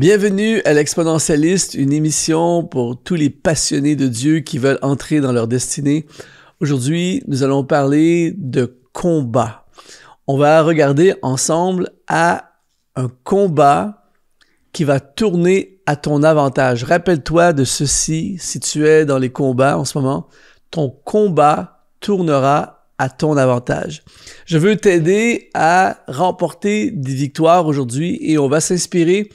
Bienvenue à l'Exponentialiste, une émission pour tous les passionnés de Dieu qui veulent entrer dans leur destinée. Aujourd'hui, nous allons parler de combat. On va regarder ensemble à un combat qui va tourner à ton avantage. Rappelle-toi de ceci, si tu es dans les combats en ce moment, ton combat tournera à ton avantage. Je veux t'aider à remporter des victoires aujourd'hui et on va s'inspirer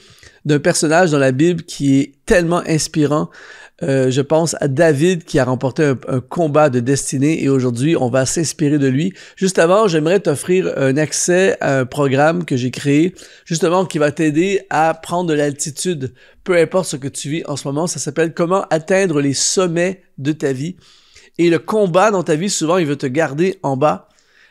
d'un personnage dans la Bible qui est tellement inspirant. Euh, je pense à David qui a remporté un, combat de destinée et aujourd'hui on va s'inspirer de lui. Juste avant, j'aimerais t'offrir un accès à un programme que j'ai créé justement qui va t'aider à prendre de l'altitude, peu importe ce que tu vis en ce moment. Ça s'appelle Comment atteindre les sommets de ta vie. Et le combat dans ta vie, souvent, il veut te garder en bas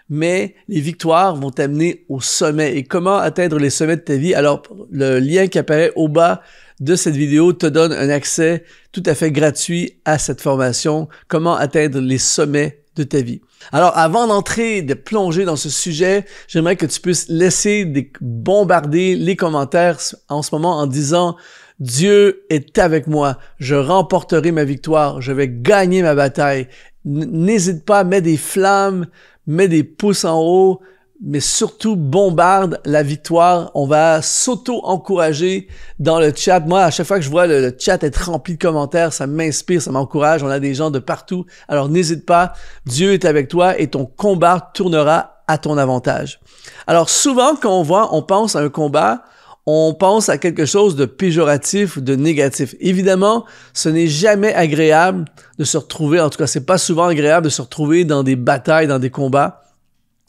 mais les victoires vont t'amener au sommet. Et comment atteindre les sommets de ta vie? Alors, le lien qui apparaît au bas de cette vidéo te donne un accès tout à fait gratuit à cette formation, comment atteindre les sommets de ta vie. Alors, avant d'entrer, de plonger dans ce sujet, j'aimerais que tu puisses laisser bombarder les commentaires en ce moment en disant Dieu est avec moi, je remporterai ma victoire, je vais gagner ma bataille. N'hésite pas, mets des flammes, Mets des pouces en haut, mais surtout bombarde la victoire. On va s'auto-encourager dans le chat. Moi, à chaque fois que je vois le, le chat être rempli de commentaires, ça m'inspire, ça m'encourage. On a des gens de partout. Alors n'hésite pas, Dieu est avec toi et ton combat tournera à ton avantage. Alors souvent, quand on voit, on pense à un combat, on pense à quelque chose de péjoratif ou de négatif. Évidemment, ce n'est jamais agréable de se retrouver, en tout cas, c'est pas souvent agréable de se retrouver dans des batailles, dans des combats.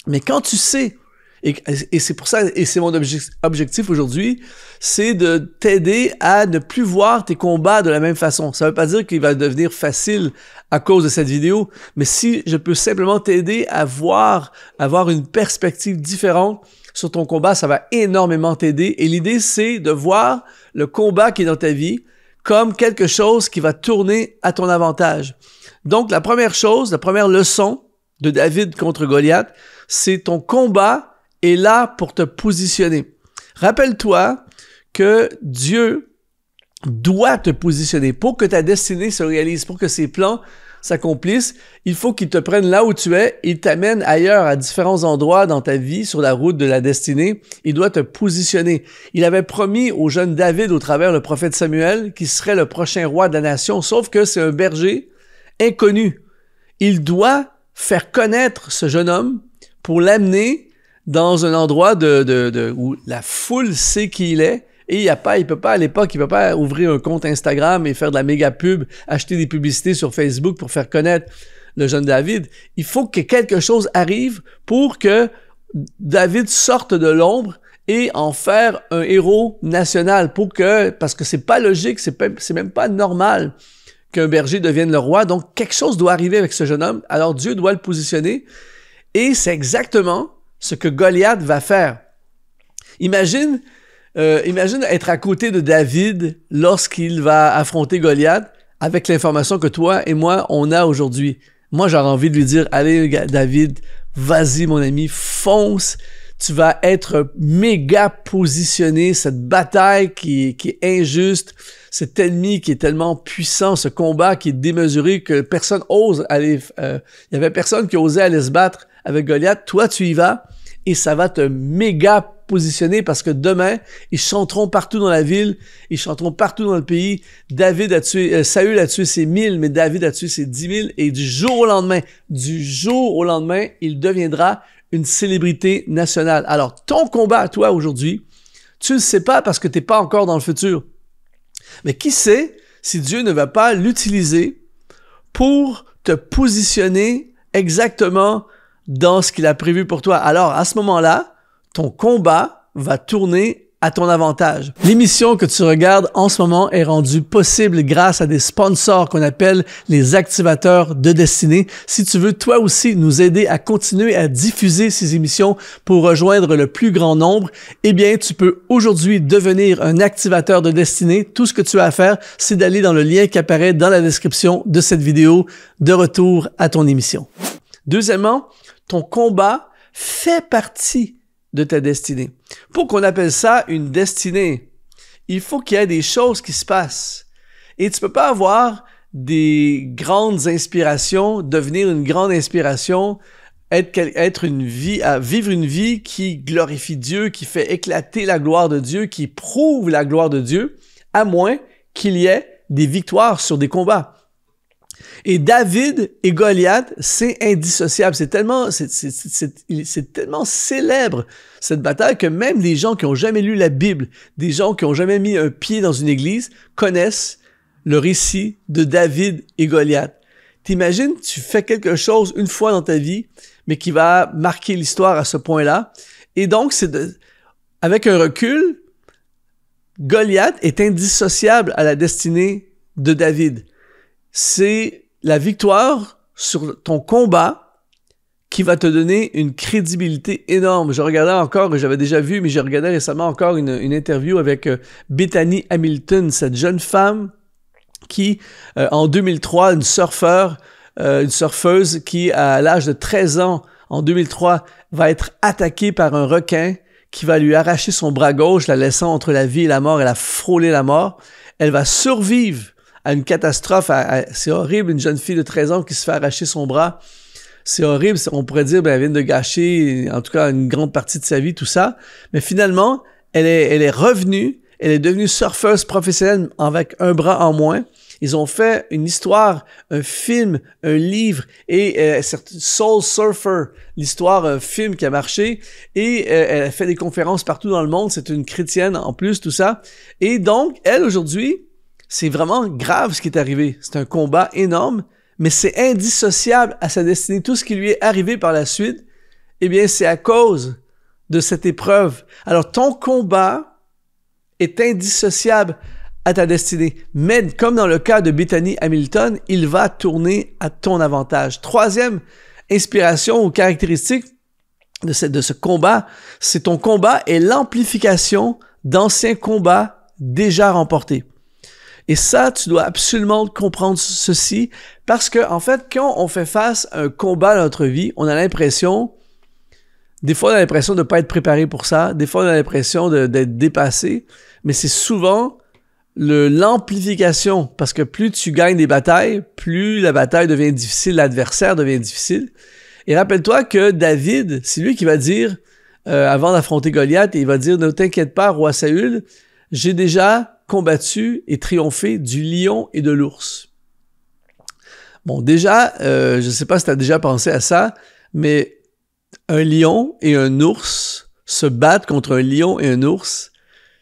Mais quand tu sais et, c'est pour ça, et c'est mon objectif aujourd'hui, c'est de t'aider à ne plus voir tes combats de la même façon. Ça ne veut pas dire qu'il va devenir facile à cause de cette vidéo, mais si je peux simplement t'aider à voir, avoir une perspective différente sur ton combat, ça va énormément t'aider. Et l'idée, c'est de voir le combat qui est dans ta vie comme quelque chose qui va tourner à ton avantage. Donc, la première chose, la première leçon de David contre Goliath, c'est ton combat est là pour te positionner. Rappelle-toi que Dieu doit te positionner pour que ta destinée se réalise, pour que ses plans s'accomplissent. Il faut qu'il te prenne là où tu es, il t'amène ailleurs, à différents endroits dans ta vie, sur la route de la destinée. Il doit te positionner. Il avait promis au jeune David au travers le prophète Samuel qu'il serait le prochain roi de la nation, sauf que c'est un berger inconnu. Il doit faire connaître ce jeune homme pour l'amener dans un endroit de, où la foule sait qui il est. Et il a pas, il peut pas à l'époque, il peut pas ouvrir un compte Instagram et faire de la méga pub, acheter des publicités sur Facebook pour faire connaître le jeune David. Il faut que quelque chose arrive pour que David sorte de l'ombre et en faire un héros national pour que, parce que c'est pas logique, c'est, c'est même pas normal qu'un berger devienne le roi. Donc quelque chose doit arriver avec ce jeune homme. Alors Dieu doit le positionner. Et c'est exactement ce que Goliath va faire. Imagine, euh, imagine être à côté de David lorsqu'il va affronter Goliath avec l'information que toi et moi, on a aujourd'hui. Moi, j'aurais envie de lui dire, allez David, vas-y mon ami, fonce, tu vas être méga positionné, cette bataille qui, est injuste, cet ennemi qui est tellement puissant, ce combat qui est démesuré que personne ose aller, euh, il y avait personne qui osait aller se battre avec Goliath, toi tu y vas et ça va te méga positionner parce que demain, ils chanteront partout dans la ville, ils chanteront partout dans le pays. David a tué, euh, Saül a tué ses mille, mais David a tué ses dix mille et du jour au lendemain, du jour au lendemain, il deviendra une célébrité nationale. Alors, ton combat à toi aujourd'hui, tu ne le sais pas parce que tu n'es pas encore dans le futur. Mais qui sait si Dieu ne va pas l'utiliser pour te positionner exactement dans ce qu'il a prévu pour toi. Alors à ce moment-là, ton combat va tourner à ton avantage. L'émission que tu regardes en ce moment est rendue possible grâce à des sponsors qu'on appelle les activateurs de destinée. Si tu veux toi aussi nous aider à continuer à diffuser ces émissions pour rejoindre le plus grand nombre, eh bien, tu peux aujourd'hui devenir un activateur de destinée. Tout ce que tu as à faire, c'est d'aller dans le lien qui apparaît dans la description de cette vidéo. De retour à ton émission. Deuxièmement, ton combat fait partie de ta destinée. Pour qu'on appelle ça une destinée, il faut qu'il y ait des choses qui se passent. Et tu peux pas avoir des grandes inspirations, devenir une grande inspiration, être, une vie, vivre une vie qui glorifie Dieu, qui fait éclater la gloire de Dieu, qui prouve la gloire de Dieu, à moins qu'il y ait des victoires sur des combats. Et David et Goliath, c'est indissociable. C'est tellement, c'est tellement célèbre cette bataille que même les gens qui ont jamais lu la Bible, des gens qui ont jamais mis un pied dans une église, connaissent le récit de David et Goliath. T'imagines, tu fais quelque chose une fois dans ta vie, mais qui va marquer l'histoire à ce point-là. Et donc, c'est avec un recul, Goliath est indissociable à la destinée de David c'est la victoire sur ton combat qui va te donner une crédibilité énorme. Je regardais encore, j'avais déjà vu, mais j'ai regardé récemment encore une, interview avec euh, Bethany Hamilton, cette jeune femme qui, euh, en 2003, une surfeur, euh, une surfeuse qui, à l'âge de 13 ans, en 2003, va être attaquée par un requin qui va lui arracher son bras gauche, la laissant entre la vie et la mort. Elle a frôlé la mort. Elle va survivre à une catastrophe. c'est horrible, une jeune fille de 13 ans qui se fait arracher son bras. C'est horrible. On pourrait dire, ben, elle vient de gâcher, en tout cas, une grande partie de sa vie, tout ça. Mais finalement, elle est, elle est revenue. Elle est devenue surfeuse professionnelle avec un bras en moins. Ils ont fait une histoire, un film, un livre et euh, Soul Surfer, l'histoire, un euh, film qui a marché. Et euh, elle a fait des conférences partout dans le monde. C'est une chrétienne en plus, tout ça. Et donc, elle, aujourd'hui, c'est vraiment grave ce qui est arrivé. C'est un combat énorme, mais c'est indissociable à sa destinée. Tout ce qui lui est arrivé par la suite, eh bien, c'est à cause de cette épreuve. Alors, ton combat est indissociable à ta destinée. Mais comme dans le cas de Bethany Hamilton, il va tourner à ton avantage. Troisième inspiration ou caractéristique de ce, de ce combat, c'est ton combat et l'amplification d'anciens combats déjà remportés. Et ça, tu dois absolument comprendre ceci parce que, en fait, quand on fait face à un combat dans notre vie, on a l'impression, des fois, on a l'impression de ne pas être préparé pour ça. Des fois, on a l'impression d'être dépassé. Mais c'est souvent l'amplification parce que plus tu gagnes des batailles, plus la bataille devient difficile, l'adversaire devient difficile. Et rappelle-toi que David, c'est lui qui va dire, euh, avant d'affronter Goliath, il va dire, ne t'inquiète pas, roi Saül, j'ai déjà combattu et triomphé du lion et de l'ours. Bon, déjà, euh, je ne sais pas si tu as déjà pensé à ça, mais un lion et un ours se battent contre un lion et un ours,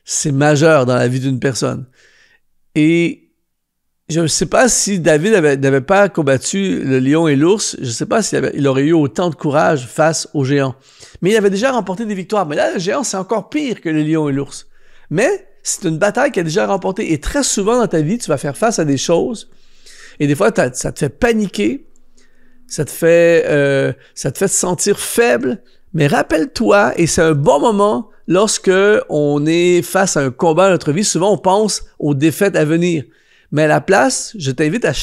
c'est majeur dans la vie d'une personne. Et je ne sais pas si David n'avait pas combattu le lion et l'ours, je ne sais pas s'il il aurait eu autant de courage face aux géants. Mais il avait déjà remporté des victoires. Mais là, le géant, c'est encore pire que le lion et l'ours. Mais c'est une bataille qui a déjà remportée. Et très souvent dans ta vie, tu vas faire face à des choses. Et des fois, ça te fait paniquer. Ça te fait, euh, ça te fait te sentir faible. Mais rappelle-toi, et c'est un bon moment lorsque on est face à un combat dans notre vie. Souvent, on pense aux défaites à venir. Mais à la place, je t'invite à,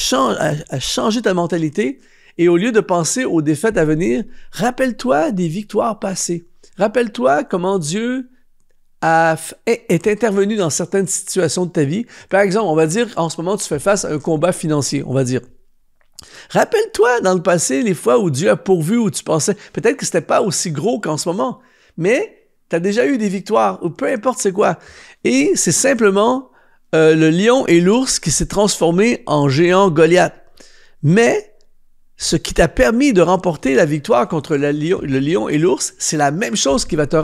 à changer ta mentalité. Et au lieu de penser aux défaites à venir, rappelle-toi des victoires passées. Rappelle-toi comment Dieu est intervenu dans certaines situations de ta vie. Par exemple, on va dire, en ce moment, tu fais face à un combat financier, on va dire. Rappelle-toi dans le passé les fois où Dieu a pourvu, où tu pensais, peut-être que c'était pas aussi gros qu'en ce moment, mais tu as déjà eu des victoires, ou peu importe c'est quoi. Et c'est simplement euh, le lion et l'ours qui s'est transformé en géant Goliath. Mais ce qui t'a permis de remporter la victoire contre le lion, et l'ours, c'est la même chose qui va te,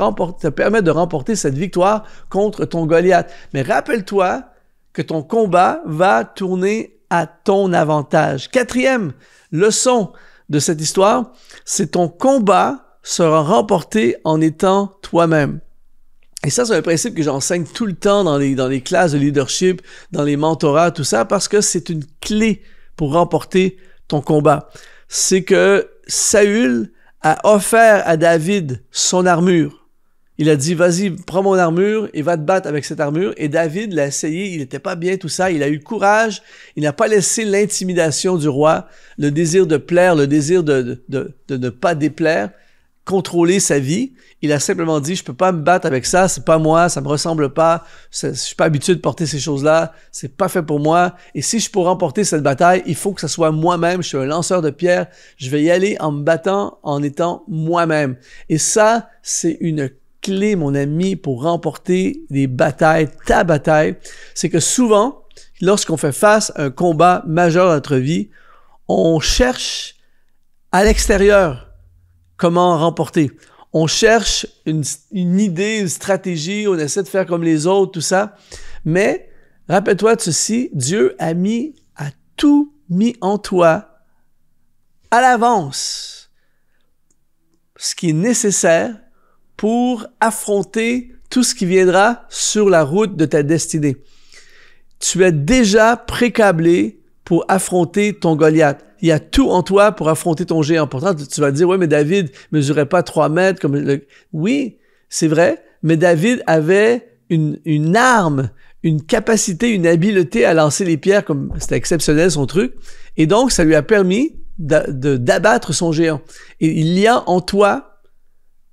te, permettre de remporter cette victoire contre ton Goliath. Mais rappelle-toi que ton combat va tourner à ton avantage. Quatrième leçon de cette histoire, c'est ton combat sera remporté en étant toi-même. Et ça, c'est un principe que j'enseigne tout le temps dans dans les classes de leadership, dans les mentorats, tout ça, parce que c'est une clé pour remporter ton combat, c'est que Saül a offert à David son armure. Il a dit, vas-y, prends mon armure et va te battre avec cette armure. Et David l'a essayé, il n'était pas bien tout ça, il a eu courage, il n'a pas laissé l'intimidation du roi, le désir de plaire, le désir de, de ne pas déplaire contrôler sa vie. Il a simplement dit, je peux pas me battre avec ça, c'est pas moi, ça me ressemble pas, je suis pas habitué de porter ces choses-là, c'est pas fait pour moi. Et si je peux remporter cette bataille, il faut que ce soit moi-même, je suis un lanceur de pierre, je vais y aller en me battant, en étant moi-même. Et ça, c'est une clé, mon ami, pour remporter des batailles, ta bataille. C'est que souvent, lorsqu'on fait face à un combat majeur dans notre vie, on cherche à l'extérieur comment remporter. On cherche une, une idée, une stratégie, on essaie de faire comme les autres, tout ça. Mais rappelle-toi de ceci, Dieu a mis, a tout mis en toi à l'avance ce qui est nécessaire pour affronter tout ce qui viendra sur la route de ta destinée. Tu es déjà précablé pour affronter ton Goliath. Il y a tout en toi pour affronter ton géant. Pourtant, tu vas dire, oui, mais David mesurait pas trois mètres comme le... Oui, c'est vrai, mais David avait une, une arme, une capacité, une habileté à lancer les pierres comme c'était exceptionnel son truc. Et donc, ça lui a permis d'abattre son géant. Et il y a en toi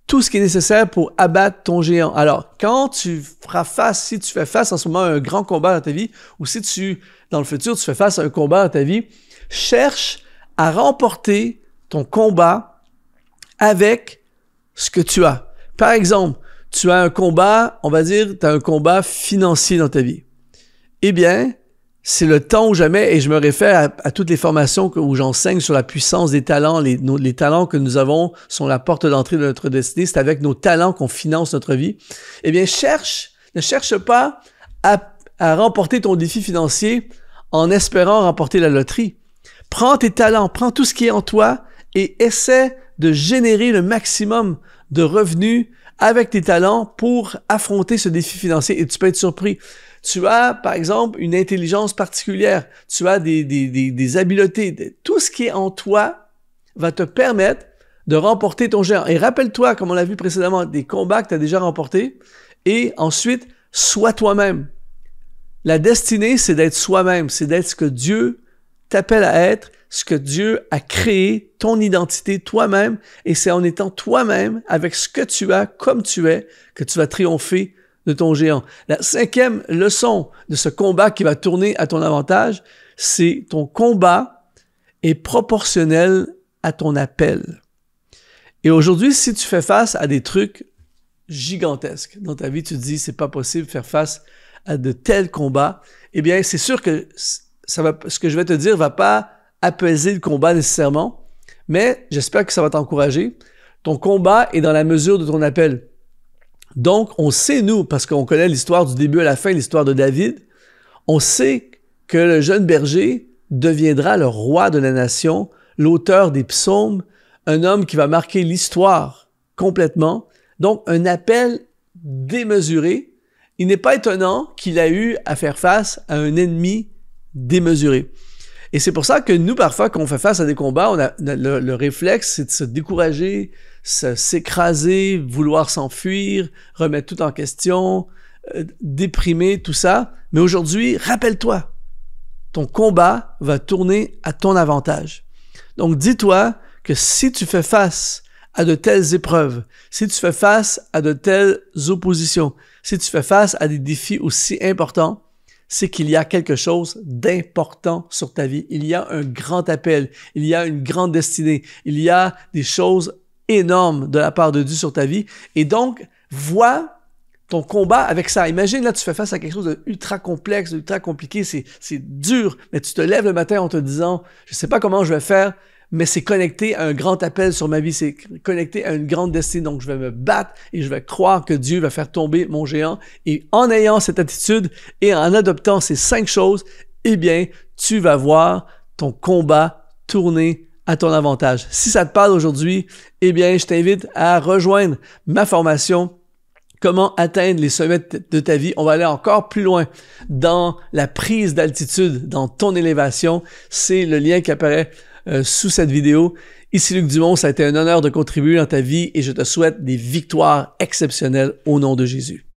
tout ce qui est nécessaire pour abattre ton géant. Alors, quand tu feras face, si tu fais face en ce moment à un grand combat dans ta vie, ou si tu, dans le futur, tu fais face à un combat dans ta vie, cherche à remporter ton combat avec ce que tu as. Par exemple, tu as un combat, on va dire, tu as un combat financier dans ta vie. Eh bien, c'est le temps ou jamais, et je me réfère à, toutes les formations où j'enseigne sur la puissance des talents. Les, talents que nous avons sont la porte d'entrée de notre destinée. C'est avec nos talents qu'on finance notre vie. Eh bien, cherche, ne cherche pas à, à remporter ton défi financier en espérant remporter la loterie. Prends tes talents, prends tout ce qui est en toi et essaie de générer le maximum de revenus avec tes talents pour affronter ce défi financier. Et tu peux être surpris tu as, par exemple, une intelligence particulière, tu as des, habiletés. Tout ce qui est en toi va te permettre de remporter ton géant. Et rappelle-toi, comme on l'a vu précédemment, des combats que tu as déjà remportés. Et ensuite, sois toi-même. La destinée, c'est d'être soi-même, c'est d'être ce que Dieu t'appelle à être, ce que Dieu a créé, ton identité toi-même. Et c'est en étant toi-même, avec ce que tu as, comme tu es, que tu vas triompher de ton géant. La cinquième leçon de ce combat qui va tourner à ton avantage, c'est ton combat est proportionnel à ton appel. Et aujourd'hui, si tu fais face à des trucs gigantesques dans ta vie, tu te dis c'est pas possible de faire face à de tels combats, eh bien, c'est sûr que ça va, ce que je vais te dire va pas apaiser le combat nécessairement, mais j'espère que ça va t'encourager. Ton combat est dans la mesure de ton appel. Donc, on sait, nous, parce qu'on connaît l'histoire du début à la fin, l'histoire de David, on sait que le jeune berger deviendra le roi de la nation, l'auteur des psaumes, un homme qui va marquer l'histoire complètement. Donc, un appel démesuré. Il n'est pas étonnant qu'il a eu à faire face à un ennemi démesuré. Et c'est pour ça que nous, parfois, quand on fait face à des combats, on a, le réflexe, c'est de se décourager, s'écraser, vouloir s'enfuir, remettre tout en question, euh, déprimer, tout ça. Mais aujourd'hui, rappelle-toi, ton combat va tourner à ton avantage. Donc dis-toi que si tu fais face à de telles épreuves, si tu fais face à de telles oppositions, si tu fais face à des défis aussi importants, c'est qu'il y a quelque chose d'important sur ta vie. Il y a un grand appel, il y a une grande destinée, il y a des choses énorme de la part de Dieu sur ta vie. Et donc, vois ton combat avec ça. Imagine, là, tu fais face à quelque chose de ultra complexe, d'ultra compliqué, c'est, c'est dur, mais tu te lèves le matin en te disant, je sais pas comment je vais faire, mais c'est connecté à un grand appel sur ma vie, c'est connecté à une grande destinée. Donc, je vais me battre et je vais croire que Dieu va faire tomber mon géant. Et en ayant cette attitude et en adoptant ces cinq choses, eh bien, tu vas voir ton combat tourner à ton avantage. Si ça te parle aujourd'hui, eh bien, je t'invite à rejoindre ma formation comment atteindre les sommets de ta vie. On va aller encore plus loin dans la prise d'altitude, dans ton élévation. C'est le lien qui apparaît euh, sous cette vidéo. Ici Luc Dumont, ça a été un honneur de contribuer dans ta vie et je te souhaite des victoires exceptionnelles au nom de Jésus.